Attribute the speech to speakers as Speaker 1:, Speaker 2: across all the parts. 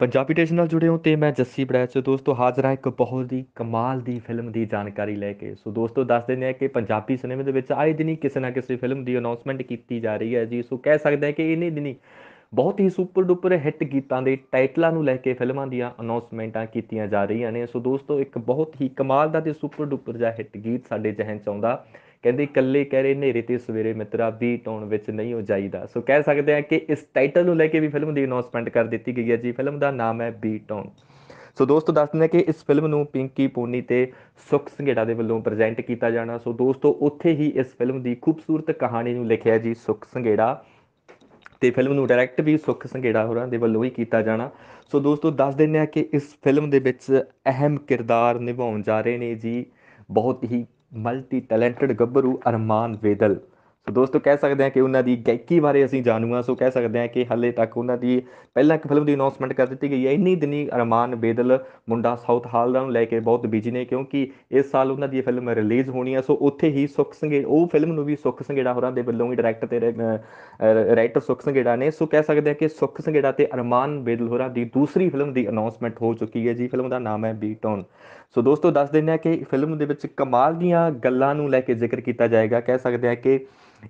Speaker 1: Punjabi station ਨਾਲ ਜੁੜੇ ਹੋ ਤੇ ਮੈਂ ਜੱਸੀ ਬੜੈਚ ਦੋਸਤੋ ਹਾਜ਼ਰ ਹਾਂ ਇੱਕ ਬਹੁਤ ਹੀ ਕਮਾਲ ਦੀ ਫਿਲਮ ਦੀ ਜਾਣਕਾਰੀ ਲੈ ਕੇ ਸੋ ਦੋਸਤੋ ਦੱਸ ਦਿੰਦੇ ਆ ਕਿ ਪੰਜਾਬੀ ਸਿਨੇਮੇ ਦੇ ਵਿੱਚ ਆਏ ਦਿਨ ਹੀ ਕਿਸੇ ਨਾ ਕਿਸੇ ਫਿਲਮ ਦੀ ਅਨਾਉਂਸਮੈਂਟ ਕੀਤੀ ਜਾ ਰਹੀ ਹੈ ਜੀ ਸੋ ਕਹਿ ਸਕਦੇ ਆ ਕਿ ਇਹਨੇ ਦਿਨੀ ਬਹੁਤ ਹੀ ਸੁਪਰ ਡੁਪਰ ਹਿੱਟ ਗੀਤਾਂ ਦੇ ਟਾਈਟਲਾਂ ਨੂੰ ਲੈ ਕੇ ਫਿਲਮਾਂ ਦੀਆਂ ਅਨਾਉਂਸਮੈਂਟਾਂ ਕੀਤੀਆਂ ਜਾ ਰਹੀਆਂ ਨੇ ਸੋ ਦੋਸਤੋ ਇੱਕ ਬਹੁਤ ਹੀ ਕਮਾਲ ਦਾ ਤੇ ਸੁਪਰ ਡੁਪਰ ਜਿਹਾ ਹਿੱਟ ਗੀਤ ਸਾਡੇ ਜਹਨ ਚ ਆਉਂਦਾ ਕਹਿੰਦੇ ਇਕੱਲੇ ਕਹਰੇ ਹਨੇਰੇ ਤੇ ਸਵੇਰੇ ਮਿੱਤਰਾ ਵੀ ਟੌਣ ਵਿੱਚ ਨਹੀਂ ਹੋ ਜਾਈਦਾ ਸੋ ਕਹਿ ਸਕਦੇ ਆ ਕਿ ਇਸ ਟਾਈਟਲ ਨੂੰ ਲੈ ਕੇ ਵੀ ਫਿਲਮ ਦੀ ਅਨਾਉਂਸਮੈਂਟ ਕਰ ਦਿੱਤੀ ਗਈ ਹੈ ਜੀ ਫਿਲਮ ਦਾ ਨਾਮ ਹੈ ਬੀ ਟੌਣ ਸੋ ਦੋਸਤੋ ਦੱਸ ਦਿੰਦੇ ਕਿ ਇਸ ਫਿਲਮ ਨੂੰ ਪਿੰਕੀ ਪੋਨੀ ਤੇ ਸੁਖ ਸੰਘੇੜਾ ਦੇ ਵੱਲੋਂ ਪ੍ਰੈਜ਼ੈਂਟ ਕੀਤਾ ਜਾਣਾ ਸੋ ਦੋਸਤੋ ਉੱਥੇ ਹੀ ਇਸ ਫਿਲਮ ਦੀ ਖੂਬਸੂਰਤ ਕਹਾਣੀ ਨੂੰ ਲਿਖਿਆ ਜੀ ਸੁਖ ਸੰਘੇੜਾ ਤੇ ਫਿਲਮ ਨੂੰ ਡਾਇਰੈਕਟ ਵੀ ਸੁਖ ਸੰਘੇੜਾ ਹੋਰਾਂ ਦੇ ਵੱਲੋਂ ਹੀ ਕੀਤਾ ਜਾਣਾ ਸੋ ਦੋਸਤੋ ਦੱਸ ਦਿੰਨੇ ਆ ਕਿ ਇਸ ਫਿਲਮ ਦੇ ਵਿੱਚ ਅਹਿਮ ਕਿਰਦਾਰ ਨਿਭਾਉਣ ਜਾ ਰਹੇ ਨੇ ਜੀ ਬਹੁਤ ਹੀ ਮਲਟੀ ਟੈਲੈਂਟਡ ਗੱਭਰੂ ਅਰਮਾਨ ਵੇਦਲ ਸੋ ਦੋਸਤੋ ਕਹਿ ਸਕਦੇ ਹਾਂ ਕਿ ਉਹਨਾਂ ਦੀ ਗਾਇਕੀ ਬਾਰੇ ਅਸੀਂ ਜਾਣੂ ਸੋ ਕਹਿ ਸਕਦੇ ਹਾਂ ਕਿ ਹੱਲੇ ਤੱਕ ਉਹਨਾਂ ਦੀ ਪਹਿਲਾਂ ਇੱਕ ਫਿਲਮ ਦੀ ਅਨਾਉਂਸਮੈਂਟ ਕਰ ਦਿੱਤੀ ਗਈ ਹੈ ਇੰਨੀ ਦਿਨੀ ਅਰਮਾਨ ਬੇਦਲ ਮੁੰਡਾ ਸਾਊਥ ਹਾਲ ਦਾ ਨੂੰ ਲੈ ਕੇ ਬਹੁਤ ਬਿਜੀ ਨੇ ਕਿਉਂਕਿ ਇਸ ਸਾਲ ਉਹਨਾਂ ਦੀ ਫਿਲਮ ਰਿਲੀਜ਼ ਹੋਣੀ ਹੈ ਸੋ ਉੱਥੇ ਹੀ ਸੁਖ ਸੰਗੇ ਉਹ ਫਿਲਮ ਨੂੰ ਵੀ ਸੁਖ ਸੰਗੇੜਾ ਹੋਰਾਂ ਦੇ ਵੱਲੋਂ ਹੀ ਡਾਇਰੈਕਟਰ ਤੇ ਰਾਈਟਰ ਸੁਖ ਸੰਗੇੜਾ ਨੇ ਸੋ ਕਹਿ ਸਕਦੇ ਹਾਂ ਕਿ ਸੁਖ ਸੰਗੇੜਾ ਤੇ ਅਰਮਾਨ ਬੇਦਲ ਹੋਰਾਂ ਦੀ ਦੂਸਰੀ ਫਿਲਮ ਦੀ ਅਨਾਉਂਸਮੈਂਟ ਹੋ ਚੁੱਕੀ ਹੈ ਜੀ ਫਿਲਮ ਦਾ ਨਾਮ ਹੈ ਬੀ ਟਾਊਨ ਸੋ ਦੋਸਤੋ ਦੱਸ ਦਿੰਦੇ ਆ ਕਿ ਫਿਲਮ ਦੇ ਵਿੱਚ ਕਮਾਲ ਦੀਆਂ ਗੱਲਾਂ ਨੂੰ ਲੈ ਕੇ ਜ਼ਿਕਰ ਕੀਤਾ ਜਾਏਗਾ ਕਹਿ ਸਕਦੇ ਆ ਕਿ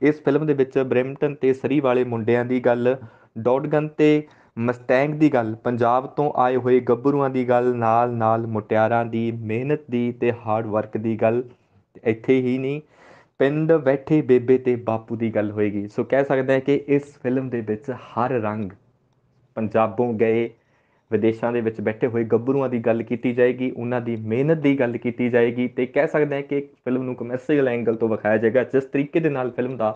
Speaker 1: ਇਸ ਫਿਲਮ ਦੇ ਵਿੱਚ ਬ੍ਰੈਂਪਟਨ ਤੇ ਸਰੀ ਵਾਲੇ ਮੁੰਡਿਆਂ ਦੀ ਗੱਲ ਡੌਟਗਨ ਤੇ ਮਸਟੈਂਗ ਦੀ ਗੱਲ ਪੰਜਾਬ ਤੋਂ ਆਏ ਹੋਏ ਗੱਭਰੂਆਂ ਦੀ ਗੱਲ ਨਾਲ-ਨਾਲ ਮੁਟਿਆਰਾਂ ਦੀ ਮਿਹਨਤ ਦੀ ਤੇ ਹਾਰਡ ਵਰਕ ਦੀ ਗੱਲ ਇੱਥੇ ਹੀ ਨਹੀਂ ਪਿੰਡ ਬੈਠੇ ਬੇਬੇ ਤੇ ਬਾਪੂ ਦੀ ਗੱਲ ਹੋਏਗੀ ਸੋ ਕਹਿ ਸਕਦੇ ਹਾਂ ਕਿ ਇਸ ਫਿਲਮ ਦੇ ਵਿੱਚ ਹਰ ਰੰਗ ਪੰਜਾਬੋਂ ਗਏ ਵਿਦੇਸ਼ਾਂ ਦੇ ਵਿੱਚ ਬੈਠੇ ਹੋਏ ਗੱਭਰੂਆਂ ਦੀ ਗੱਲ ਕੀਤੀ ਜਾਏਗੀ ਉਹਨਾਂ ਦੀ ਮਿਹਨਤ ਦੀ ਗੱਲ ਕੀਤੀ ਜਾਏਗੀ ਤੇ ਕਹਿ ਸਕਦੇ ਹਾਂ ਕਿ ਫਿਲਮ ਨੂੰ ਕਮਰਸ਼ੀਅਲ ਐਂਗਲ ਤੋਂ ਵਿਖਾਇਆ ਜਾਏਗਾ ਜਿਸ ਤਰੀਕੇ ਦੇ ਨਾਲ ਫਿਲਮ ਦਾ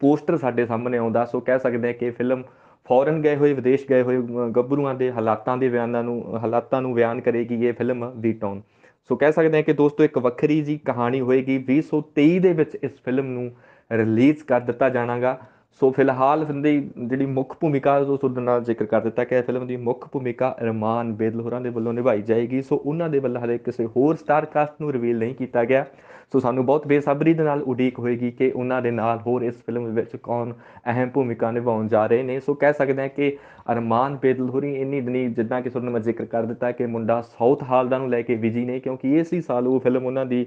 Speaker 1: ਪੋਸਟਰ ਸਾਡੇ ਸਾਹਮਣੇ ਆਉਂਦਾ ਸੋ ਕਹਿ ਸਕਦੇ ਹਾਂ ਕਿ ਫਿਲਮ ਫੋਰਨ ਗਏ ਹੋਏ ਵਿਦੇਸ਼ ਗਏ ਹੋਏ ਗੱਭਰੂਆਂ ਦੇ ਹਾਲਾਤਾਂ ਦੇ ਬਿਆਨਾਂ ਨੂੰ ਹਾਲਾਤਾਂ ਨੂੰ ਬਿਆਨ ਕਰੇਗੀ ਇਹ ਫਿਲਮ ਦੀ ਟੋਨ ਸੋ ਕਹਿ ਸਕਦੇ ਹਾਂ ਕਿ ਦੋਸਤੋ ਇੱਕ ਵੱਖਰੀ ਜੀ ਕਹਾਣੀ ਹੋਏਗੀ 2023 ਦੇ ਵਿੱਚ ਇਸ ਫਿਲਮ ਨੂੰ ਰਿਲੀਜ਼ ਕਰ ਦਿੱਤਾ ਜਾਣਾਗਾ ਸੋ ਫਿਲਹਾਲ ਫਿਲਮ ਦੀ ਜਿਹੜੀ ਮੁੱਖ ਭੂਮਿਕਾ ਉਹ ਤੁਹਾਡੇ ਨਾਲ ਜ਼ਿਕਰ ਕਰ ਦਿੱਤਾ ਕਿ ਇਹ ਫਿਲਮ ਦੀ ਮੁੱਖ ਭੂਮਿਕਾ ਰਮਾਨ ਬੇਦਲ ਹੋਰਾਂ ਦੇ ਵੱਲੋਂ ਨਿਭਾਈ ਜਾਏਗੀ ਸੋ ਉਹਨਾਂ ਦੇ ਵੱਲੋਂ ਹਲੇ ਕਿਸੇ ਹੋਰ ਸਟਾਰ ਕਾਸਟ ਨੂੰ ਰਿਵੀਲ ਨਹੀਂ ਕੀਤਾ ਗਿਆ ਸੋ ਸਾਨੂੰ ਬਹੁਤ ਬੇਸਬਰੀ ਦੇ ਨਾਲ ਉਡੀਕ ਹੋਏਗੀ ਕਿ ਉਹਨਾਂ ਦੇ ਨਾਲ ਹੋਰ ਇਸ ਫਿਲਮ ਵਿੱਚ ਕੌਣ ਅਹਿਮ ਭੂਮਿਕਾ ਨਿਭਾਉਣ ਜਾ ਰਹੇ ਨੇ ਸੋ ਕਹਿ ਸਕਦੇ ਹਾਂ ਕਿ ਅਰਮਾਨ ਬੇਦਲ ਹੋਰੀ ਇੰਨੀ ਦਿਨੀ ਜਿੱਦਾਂ ਕਿ ਤੁਹਾਨੂੰ ਮੈਂ ਜ਼ਿਕਰ ਕਰ ਦਿੱਤਾ ਕਿ ਮੁੰਡਾ ਸਾਊਥ ਹਾਲ ਦਾ ਨੂੰ ਲੈ ਕੇ ਵਿਜੀ ਨੇ ਕਿਉਂਕਿ ਇਸੇ ਸਾਲ ਉਹ ਫਿਲਮ ਉਹਨਾਂ ਦੀ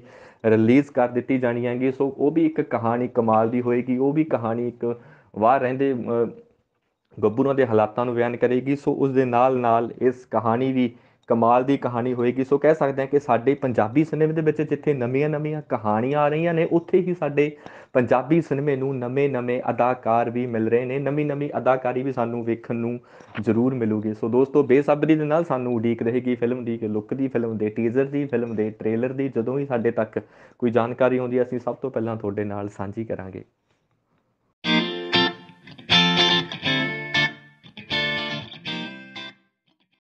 Speaker 1: ਰਿਲੀਜ਼ ਕਰ ਦਿੱਤੀ ਜਾਣੀ ਹੈਗੀ ਸੋ ਉਹ ਵੀ ਇੱਕ ਕਹਾਣੀ ਕਮਾਲ ਦੀ ਹੋਏਗੀ ਉਹ ਵੀ ਕਹਾਣੀ ਇੱਕ ਵਾਰ ਰਹਿੰਦੇ ਗੱਭਰੂਆਂ ਦੇ ਹਾਲਾਤਾਂ ਨੂੰ ਬਿਆਨ ਕਰੇਗੀ ਸੋ ਉਸ ਦੇ ਨਾਲ ਨਾਲ ਇਸ ਕਹਾਣੀ ਵੀ ਕਮਾਲ ਦੀ ਕਹਾਣੀ ਹੋਏਗੀ ਸੋ ਕਹਿ ਸਕਦੇ ਹਾਂ ਕਿ ਸਾਡੇ ਪੰਜਾਬੀ ਸਿਨੇਮੇ ਦੇ ਵਿੱਚ ਜਿੱਥੇ ਨਵੀਆਂ-ਨਵੀਆਂ ਕਹਾਣੀਆਂ ਆ ਰਹੀਆਂ ਨੇ ਉੱਥੇ ਹੀ ਸਾਡੇ ਪੰਜਾਬੀ ਸਿਨੇਮੇ ਨੂੰ ਨਵੇਂ-ਨਵੇਂ ਅਦਾਕਾਰ ਵੀ ਮਿਲ ਰਹੇ ਨੇ ਨਵੀਂ-ਨਵੀਂ ਅਦਾਕਾਰੀ ਵੀ ਸਾਨੂੰ ਵੇਖਣ ਨੂੰ ਜ਼ਰੂਰ ਮਿਲੂਗੀ ਸੋ ਦੋਸਤੋ ਬੇਸਬਰੀ ਦੇ ਨਾਲ ਸਾਨੂੰ ਉਡੀਕ ਰਹੇਗੀ ਫਿਲਮ ਦੀ ਕਿ ਲੁੱਕ ਦੀ ਫਿਲਮ ਦੇ ਟੀਜ਼ਰ ਦੀ ਫਿਲਮ ਦੇ ਟ੍ਰੇਲਰ ਦੀ ਜਦੋਂ ਵੀ ਸਾਡੇ ਤੱਕ ਕੋਈ ਜਾਣਕਾਰੀ ਆਉਂਦੀ ਹੈ ਅਸੀਂ ਸਭ ਤੋਂ ਪਹਿਲਾਂ ਤੁਹਾਡੇ ਨਾਲ ਸਾਂਝੀ ਕਰਾਂਗੇ